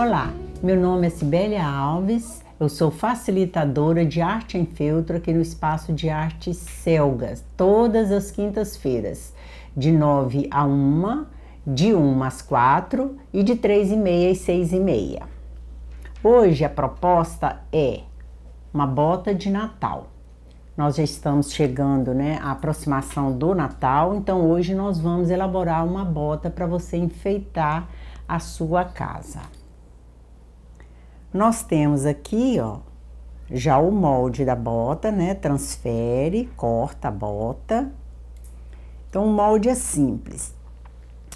Olá, meu nome é Sibélia Alves, eu sou facilitadora de arte em feltro aqui no Espaço de Arte Selgas, todas as quintas-feiras, de 9 a 1, de 1 às 4 e de 3 e meia às 6 e meia. Hoje a proposta é uma bota de Natal. Nós já estamos chegando né, à aproximação do Natal, então hoje nós vamos elaborar uma bota para você enfeitar a sua casa. Nós temos aqui, ó, já o molde da bota, né? Transfere, corta a bota. Então, o molde é simples.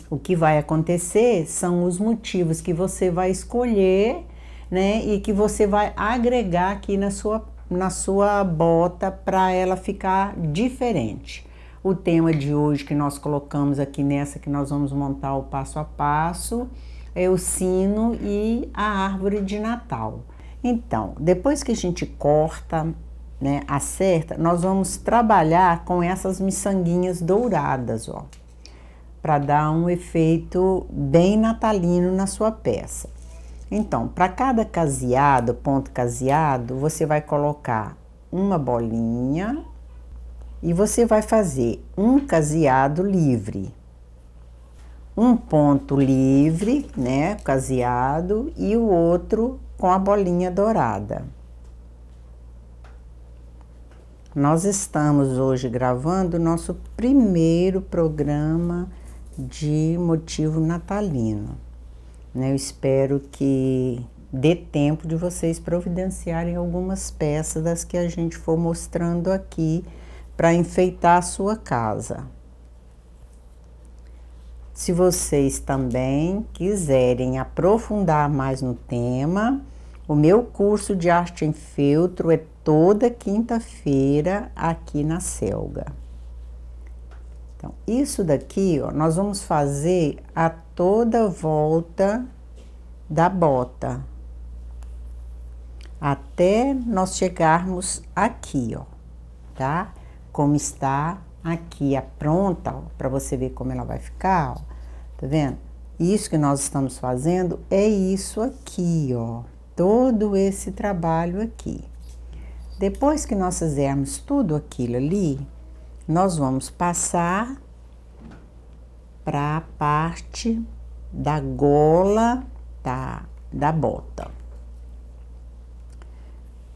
O que vai acontecer são os motivos que você vai escolher, né? E que você vai agregar aqui na sua, na sua bota para ela ficar diferente. O tema de hoje que nós colocamos aqui nessa que nós vamos montar o passo a passo é o sino e a árvore de Natal. Então, depois que a gente corta, né, acerta, nós vamos trabalhar com essas miçanguinhas douradas, ó, para dar um efeito bem natalino na sua peça. Então, para cada caseado, ponto caseado, você vai colocar uma bolinha e você vai fazer um caseado livre um ponto livre, né, caseado, e o outro com a bolinha dourada. Nós estamos hoje gravando o nosso primeiro programa de motivo natalino. Né? Eu espero que dê tempo de vocês providenciarem algumas peças das que a gente for mostrando aqui para enfeitar a sua casa. Se vocês também quiserem aprofundar mais no tema, o meu curso de arte em feltro é toda quinta-feira aqui na Selga. Então, isso daqui, ó, nós vamos fazer a toda volta da bota, até nós chegarmos aqui, ó, tá? Como está aqui a pronta, para você ver como ela vai ficar, ó. Tá vendo? Isso que nós estamos fazendo é isso aqui, ó. Todo esse trabalho aqui. Depois que nós fizermos tudo aquilo ali, nós vamos passar para a parte da gola da, da bota.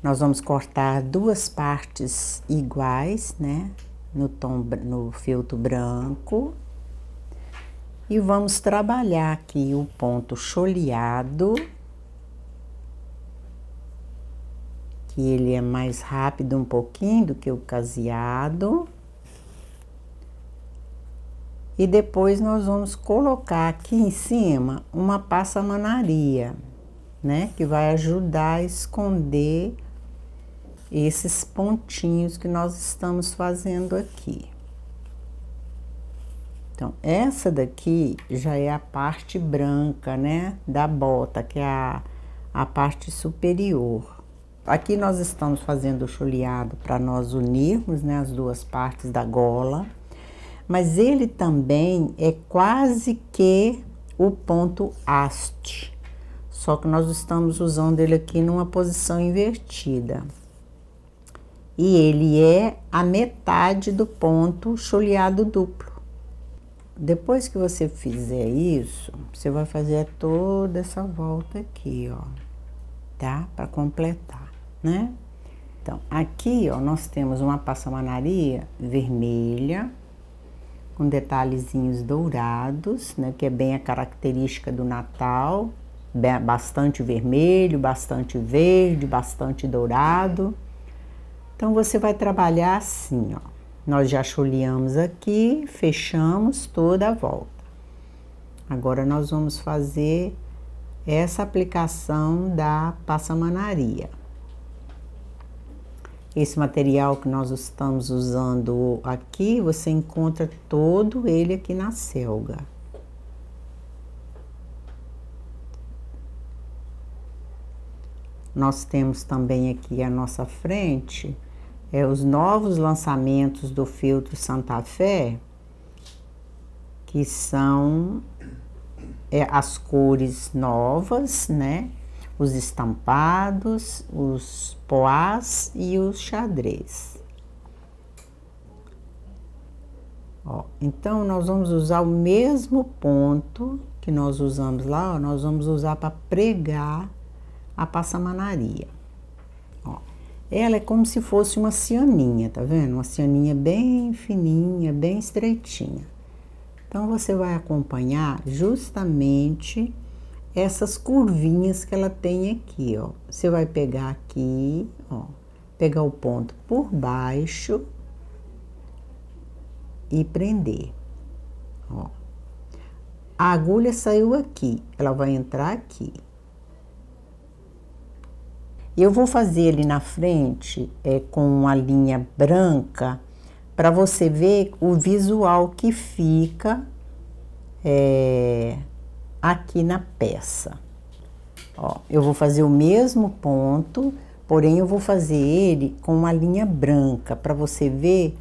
Nós vamos cortar duas partes iguais, né? No, tom, no feltro branco. E vamos trabalhar aqui o ponto choleado, que ele é mais rápido um pouquinho do que o caseado. E depois nós vamos colocar aqui em cima uma passamanaria, né? Que vai ajudar a esconder esses pontinhos que nós estamos fazendo aqui. Então, essa daqui já é a parte branca, né, da bota, que é a, a parte superior. Aqui nós estamos fazendo o chuleado para nós unirmos, né, as duas partes da gola. Mas ele também é quase que o ponto haste. Só que nós estamos usando ele aqui numa posição invertida. E ele é a metade do ponto chuleado duplo. Depois que você fizer isso, você vai fazer toda essa volta aqui, ó, tá? Para completar, né? Então, aqui, ó, nós temos uma passamanaria vermelha, com detalhezinhos dourados, né? Que é bem a característica do Natal, bastante vermelho, bastante verde, bastante dourado. Então, você vai trabalhar assim, ó nós já chuleamos aqui, fechamos toda a volta. Agora nós vamos fazer essa aplicação da passamanaria. Esse material que nós estamos usando aqui, você encontra todo ele aqui na selga. Nós temos também aqui à nossa frente é, os novos lançamentos do filtro Santa Fé, que são é, as cores novas, né? Os estampados, os poás e os xadrez. Ó, então, nós vamos usar o mesmo ponto que nós usamos lá, ó, nós vamos usar para pregar a passamanaria. Ela é como se fosse uma cianinha, tá vendo? Uma cianinha bem fininha, bem estreitinha. Então você vai acompanhar justamente essas curvinhas que ela tem aqui, ó. Você vai pegar aqui, ó, pegar o ponto por baixo e prender, ó. A agulha saiu aqui, ela vai entrar aqui. Eu vou fazer ele na frente é, com uma linha branca para você ver o visual que fica é, aqui na peça. Ó, eu vou fazer o mesmo ponto, porém eu vou fazer ele com uma linha branca para você ver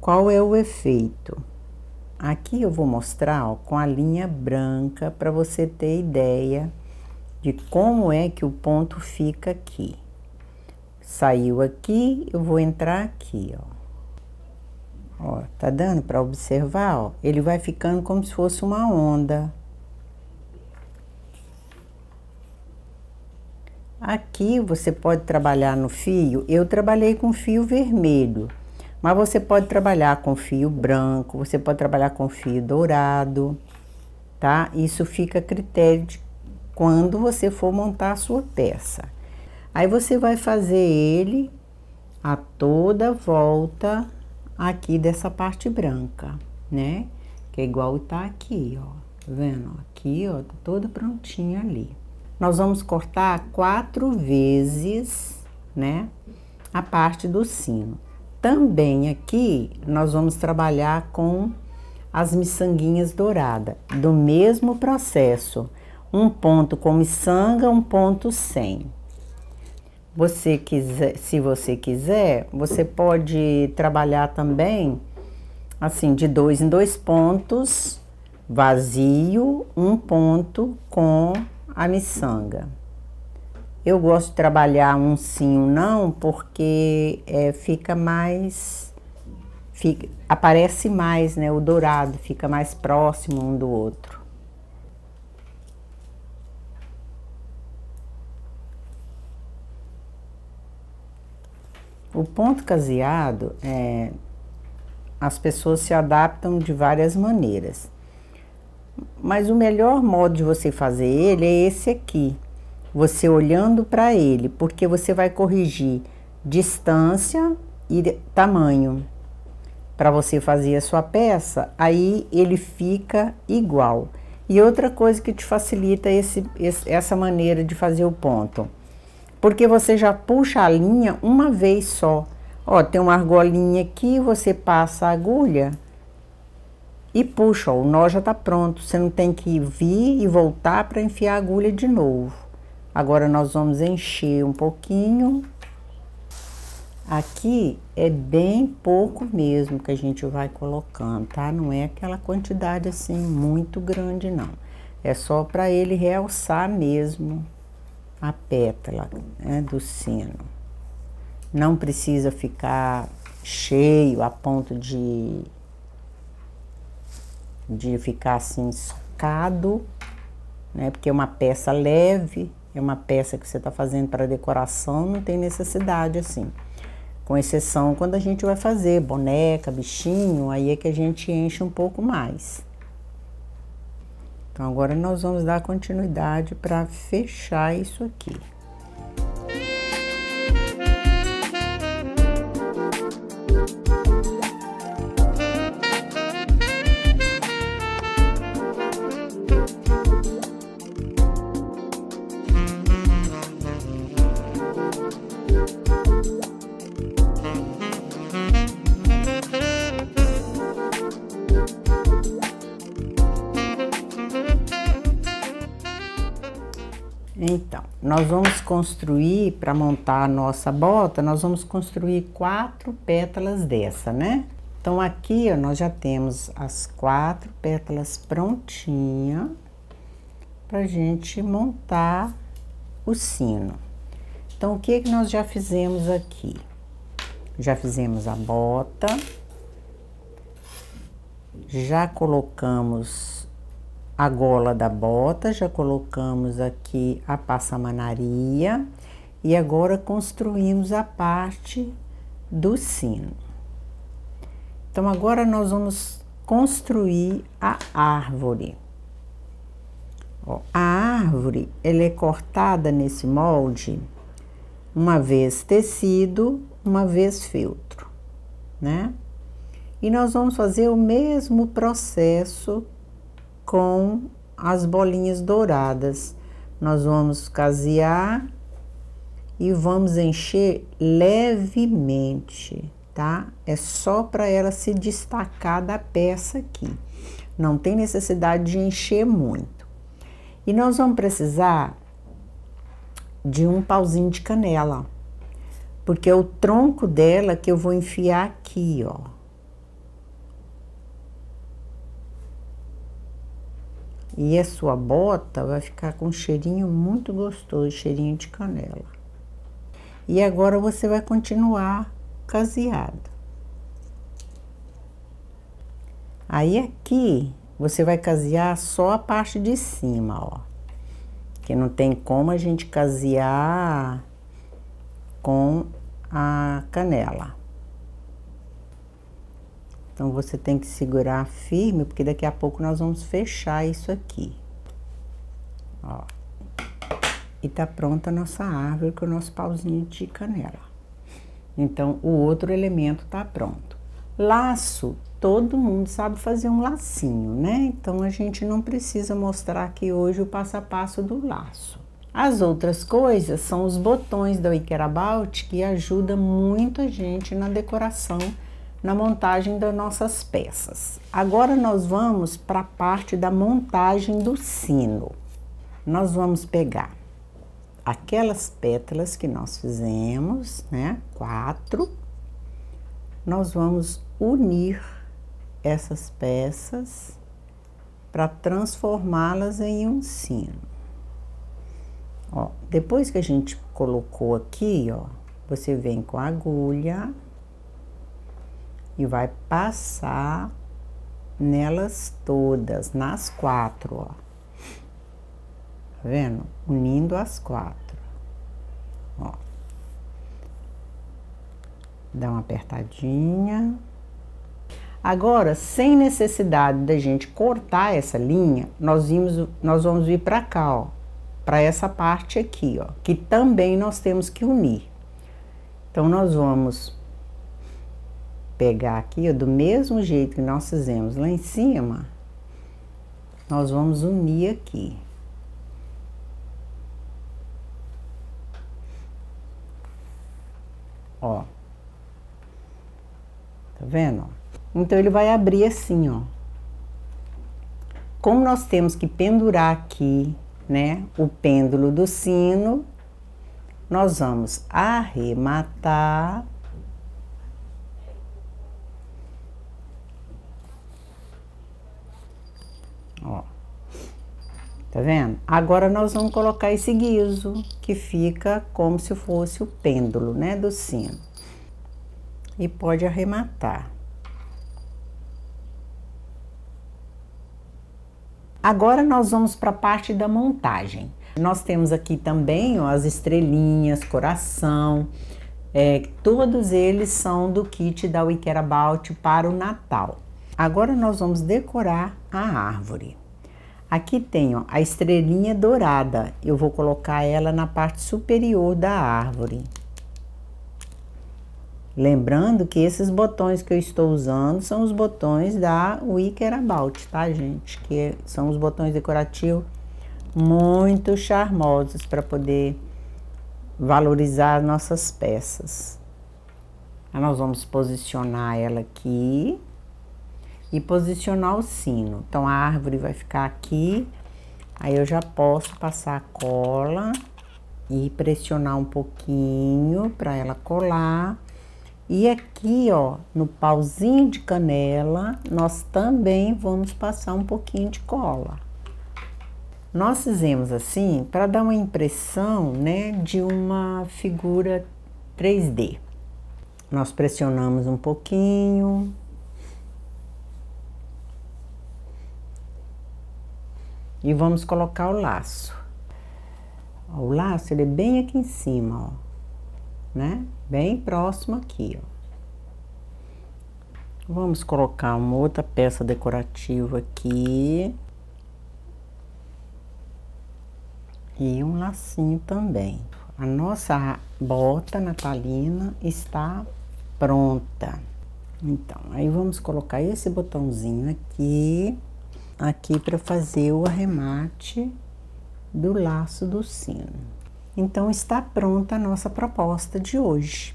qual é o efeito. Aqui eu vou mostrar ó, com a linha branca para você ter ideia de como é que o ponto fica aqui. Saiu aqui, eu vou entrar aqui, ó. Ó, tá dando para observar, ó? Ele vai ficando como se fosse uma onda. Aqui você pode trabalhar no fio, eu trabalhei com fio vermelho, mas você pode trabalhar com fio branco, você pode trabalhar com fio dourado, tá? Isso fica a critério de quando você for montar a sua peça. Aí você vai fazer ele a toda volta aqui dessa parte branca, né? Que é igual tá aqui, ó. Tá vendo? Aqui, ó, tá toda prontinha ali. Nós vamos cortar quatro vezes, né? A parte do sino. Também aqui nós vamos trabalhar com as miçanguinhas douradas, do mesmo processo um ponto com miçanga, um ponto sem. Você quiser, se você quiser, você pode trabalhar também assim de dois em dois pontos vazio, um ponto com a miçanga. Eu gosto de trabalhar um sim, um não, porque é, fica mais Fica, aparece mais, né? O dourado fica mais próximo um do outro. O ponto caseado é as pessoas se adaptam de várias maneiras. Mas o melhor modo de você fazer ele é esse aqui. Você olhando para ele, porque você vai corrigir distância e tamanho. Para você fazer a sua peça, aí ele fica igual. E outra coisa que te facilita esse, essa maneira de fazer o ponto porque você já puxa a linha uma vez só. Ó, tem uma argolinha aqui, você passa a agulha e puxa, ó, o nó já tá pronto. Você não tem que vir e voltar para enfiar a agulha de novo. Agora nós vamos encher um pouquinho. Aqui é bem pouco mesmo que a gente vai colocando, tá? Não é aquela quantidade assim muito grande não. É só para ele realçar mesmo a pétala né, do sino. Não precisa ficar cheio a ponto de, de ficar assim socado, né, porque é uma peça leve, é uma peça que você está fazendo para decoração, não tem necessidade assim. Com exceção quando a gente vai fazer boneca, bichinho, aí é que a gente enche um pouco mais. Então, agora nós vamos dar continuidade para fechar isso aqui. nós vamos construir, para montar a nossa bota, nós vamos construir quatro pétalas dessa, né? Então, aqui ó, nós já temos as quatro pétalas prontinha para gente montar o sino. Então, o que, que nós já fizemos aqui? Já fizemos a bota, já colocamos a gola da bota, já colocamos aqui a passamanaria e agora construímos a parte do sino. Então agora nós vamos construir a árvore. Ó, a árvore, ela é cortada nesse molde uma vez tecido, uma vez feltro, né? E nós vamos fazer o mesmo processo com as bolinhas douradas. Nós vamos casear e vamos encher levemente, tá? É só para ela se destacar da peça aqui. Não tem necessidade de encher muito. E nós vamos precisar de um pauzinho de canela, porque é o tronco dela que eu vou enfiar aqui, ó E a sua bota vai ficar com um cheirinho muito gostoso, cheirinho de canela. E agora você vai continuar caseado. Aí aqui você vai casear só a parte de cima, ó. Que não tem como a gente casear com a canela. Então você tem que segurar firme, porque daqui a pouco nós vamos fechar isso aqui. Ó. E tá pronta a nossa árvore com o nosso pauzinho de canela. Então o outro elemento tá pronto. Laço, todo mundo sabe fazer um lacinho, né? Então a gente não precisa mostrar aqui hoje o passo a passo do laço. As outras coisas são os botões da Wicker que ajuda muito a gente na decoração na montagem das nossas peças. Agora nós vamos para a parte da montagem do sino. Nós vamos pegar aquelas pétalas que nós fizemos, né? Quatro. Nós vamos unir essas peças para transformá-las em um sino. Ó, depois que a gente colocou aqui, ó, você vem com a agulha e vai passar nelas todas, nas quatro, ó. Tá vendo? Unindo as quatro. Ó. Dá uma apertadinha. Agora, sem necessidade da gente cortar essa linha, nós, vimos, nós vamos vir para cá, ó. Para essa parte aqui, ó. Que também nós temos que unir. Então, nós vamos pegar aqui, ó, do mesmo jeito que nós fizemos lá em cima, nós vamos unir aqui. Ó. Tá vendo? Então, ele vai abrir assim, ó. Como nós temos que pendurar aqui, né, o pêndulo do sino, nós vamos arrematar Ó. Tá vendo? Agora nós vamos colocar esse guiso, que fica como se fosse o pêndulo, né, do sino. E pode arrematar. Agora nós vamos para a parte da montagem. Nós temos aqui também ó, as estrelinhas, coração, é, todos eles são do kit da We About para o Natal. Agora nós vamos decorar a árvore. Aqui tenho a estrelinha dourada. Eu vou colocar ela na parte superior da árvore. Lembrando que esses botões que eu estou usando são os botões da Wicker About, tá, gente? Que é, são os botões decorativos muito charmosos para poder valorizar nossas peças. nós vamos posicionar ela aqui e posicionar o sino. Então, a árvore vai ficar aqui, aí eu já posso passar a cola e pressionar um pouquinho para ela colar. E aqui, ó, no pauzinho de canela, nós também vamos passar um pouquinho de cola. Nós fizemos assim para dar uma impressão, né, de uma figura 3D. Nós pressionamos um pouquinho, e vamos colocar o laço. o laço ele é bem aqui em cima, ó, né? Bem próximo aqui, ó. Vamos colocar uma outra peça decorativa aqui. E um lacinho também. A nossa bota natalina está pronta. Então, aí vamos colocar esse botãozinho aqui aqui para fazer o arremate do laço do sino. Então está pronta a nossa proposta de hoje,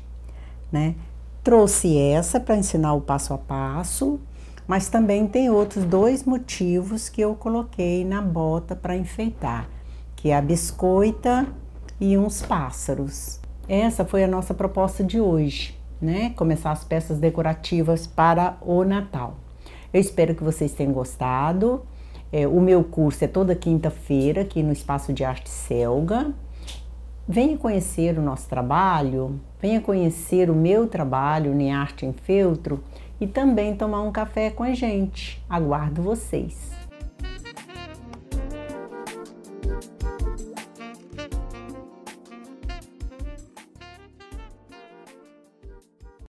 né? Trouxe essa para ensinar o passo a passo, mas também tem outros dois motivos que eu coloquei na bota para enfeitar, que é a biscoita e uns pássaros. Essa foi a nossa proposta de hoje, né? Começar as peças decorativas para o Natal. Eu espero que vocês tenham gostado. É, o meu curso é toda quinta-feira aqui no Espaço de Arte Selga. Venha conhecer o nosso trabalho, venha conhecer o meu trabalho em Arte em Feltro e também tomar um café com a gente. Aguardo vocês!